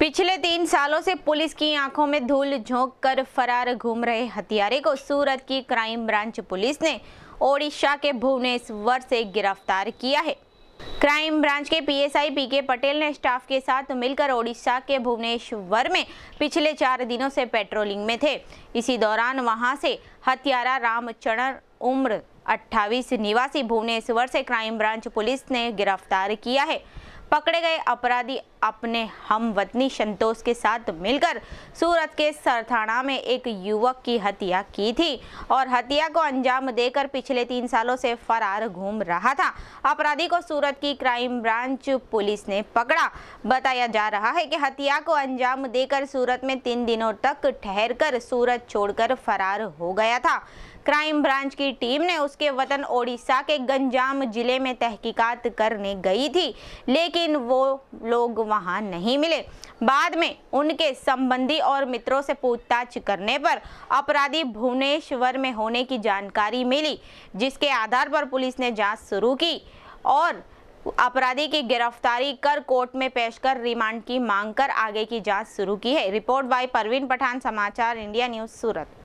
पिछले तीन सालों से पुलिस की आंखों में धूल झोंक कर फरार घूम रहे हथियारे को सूरत की क्राइम ब्रांच पुलिस ने ओडिशा के भुवनेश्वर से गिरफ्तार किया है क्राइम ब्रांच के पीएसआई पीके पटेल ने स्टाफ के साथ मिलकर ओडिशा के भुवनेश्वर में पिछले चार दिनों से पेट्रोलिंग में थे इसी दौरान वहां से हथियारा रामचरण उम्र 28 निवासी भुवनेश्वर से क्राइम ब्रांच पुलिस ने गिरफ्तार किया है पकड़े गए अपराधी अपने हम वतनी संतोष के साथ मिलकर सूरत के सरथाना में एक युवक की हत्या की थी और हत्या को अंजाम देकर पिछले तीन सालों से फरार घूम रहा था अपराधी को सूरत की क्राइम ब्रांच पुलिस ने पकड़ा बताया जा रहा है कि हत्या को अंजाम देकर सूरत में तीन दिनों तक ठहर कर सूरत छोड़कर फरार हो गया था क्राइम ब्रांच की टीम ने उसके वतन ओडिशा के गंजाम जिले में तहकीकात करने गई थी लेकिन लेकिन वो लोग वहाँ नहीं मिले बाद में उनके संबंधी और मित्रों से पूछताछ करने पर अपराधी भुवनेश्वर में होने की जानकारी मिली जिसके आधार पर पुलिस ने जांच शुरू की और अपराधी की गिरफ्तारी कर कोर्ट में पेश कर रिमांड की मांग कर आगे की जांच शुरू की है रिपोर्ट बाय परवीन पठान समाचार इंडिया न्यूज़ सूरत